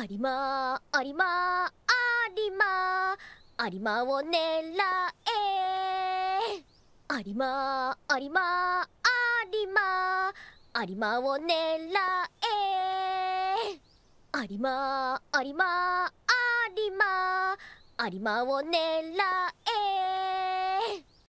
ありまありまありまありまを狙えありまありまありまありまを狙えありまありまありまありまを狙え